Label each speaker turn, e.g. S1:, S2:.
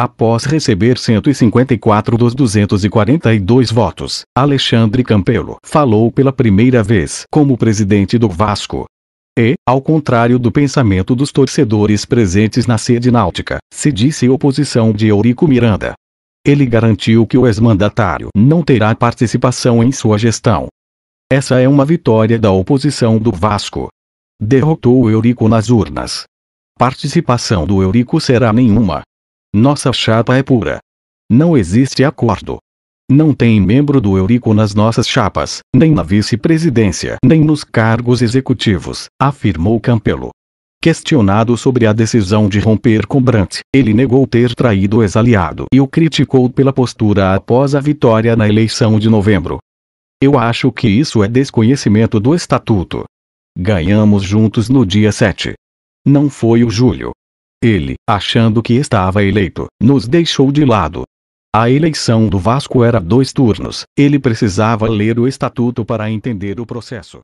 S1: Após receber 154 dos 242 votos, Alexandre Campelo falou pela primeira vez como presidente do Vasco. E, ao contrário do pensamento dos torcedores presentes na sede náutica, se disse oposição de Eurico Miranda. Ele garantiu que o ex-mandatário não terá participação em sua gestão. Essa é uma vitória da oposição do Vasco. Derrotou o Eurico nas urnas. Participação do Eurico será nenhuma. Nossa chapa é pura. Não existe acordo. Não tem membro do Eurico nas nossas chapas, nem na vice-presidência, nem nos cargos executivos, afirmou Campelo. Questionado sobre a decisão de romper com Brandt, ele negou ter traído o ex-aliado e o criticou pela postura após a vitória na eleição de novembro. Eu acho que isso é desconhecimento do estatuto. Ganhamos juntos no dia 7. Não foi o julho. Ele, achando que estava eleito, nos deixou de lado. A eleição do Vasco era dois turnos, ele precisava ler o estatuto para entender o processo.